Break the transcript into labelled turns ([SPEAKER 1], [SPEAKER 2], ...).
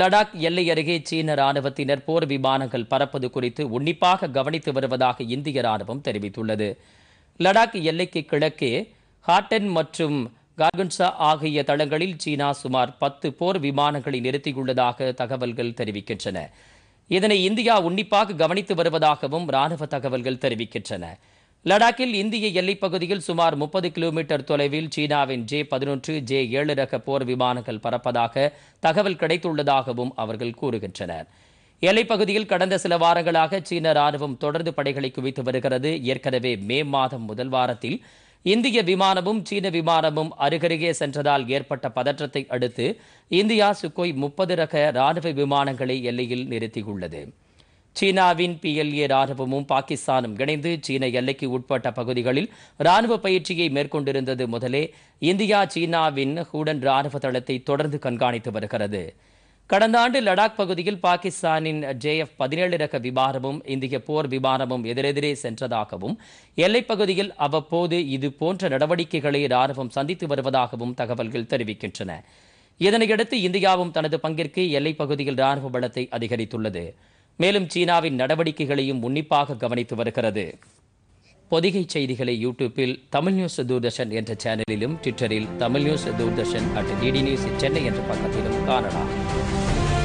[SPEAKER 1] லடாக் எல்லை அருகே சீன ராணுவத்தினர் போர் விமானங்கள் பறப்பது குறித்து உன்னிப்பாக கவனித்து வருவதாக இந்திய ராணுவம் தெரிவித்துள்ளது லடாக் எல்லைக்கு கிழக்கே ஹாட்டன் மற்றும் கார்கன்சா ஆகிய தளங்களில் சீனா சுமார் பத்து போர் விமானங்களை நிறுத்தியுள்ளதாக தகவல்கள் தெரிவிக்கின்றன இதனை இந்தியா உன்னிப்பாக கவனித்து வருவதாகவும் ராணுவ தகவல்கள் தெரிவிக்கின்றன லடாக்கில் இந்திய எல்லைப் பகுதியில் சுமார் முப்பது கிலோமீட்டர் தொலைவில் சீனாவின் ஜே பதினொன்று ஜே ஏழு ரக போர் விமானங்கள் பறப்பதாக தகவல் கிடைத்துள்ளதாகவும் அவர்கள் கூறுகின்றனர் எல்லைப் பகுதியில் கடந்த சில வாரங்களாக சீன ராணுவம் தொடர்ந்து படைகளை குவித்து வருகிறது ஏற்கனவே மே மாதம் முதல் வாரத்தில் இந்திய விமானமும் சீன விமானமும் அருகருகே சென்றதால் ஏற்பட்ட பதற்றத்தை அடுத்து இந்தியா சுக்கோய் முப்பது ரக ராணுவ விமானங்களை எல்லையில் நிறுத்தியுள்ளது சீனாவின் பிஎல்ஏ ராணுவமும் பாகிஸ்தானும் இணைந்து சீன எல்லைக்கு உட்பட்ட பகுதிகளில் ராணுவ பயிற்சியை மேற்கொண்டிருந்தது முதலே இந்தியா சீனாவின் ஹூடன் ராணுவ தளத்தை தொடர்ந்து கண்காணித்து வருகிறது கடந்த ஆண்டு லடாக் பகுதியில் பாகிஸ்தானின் எஃப் பதினேழு ரக விமானமும் இந்திய போர் விமானமும் எதிரெதிரே சென்றதாகவும் எல்லைப்பகுதியில் அவ்வப்போது இது போன்ற நடவடிக்கைகளை ராணுவம் சந்தித்து வருவதாகவும் தகவல்கள் தெரிவிக்கின்றன இதனையடுத்து இந்தியாவும் தனது பங்கிற்கு எல்லைப்பகுதியில் ராணுவ பலத்தை அதிகரித்துள்ளது மேலும் சீனாவின் நடவடிக்கைகளையும் உன்னிப்பாக கவனித்து வருகிறது பொதிகை செய்திகளை யூடியூப்பில் தமிழ் நியூஸ் தூர்தர்ஷன் என்ற சேனலிலும் ட்விட்டரில் Tamil news Doordarshan at DD news Chennai என்ற பக்கத்திலும் காணலாம்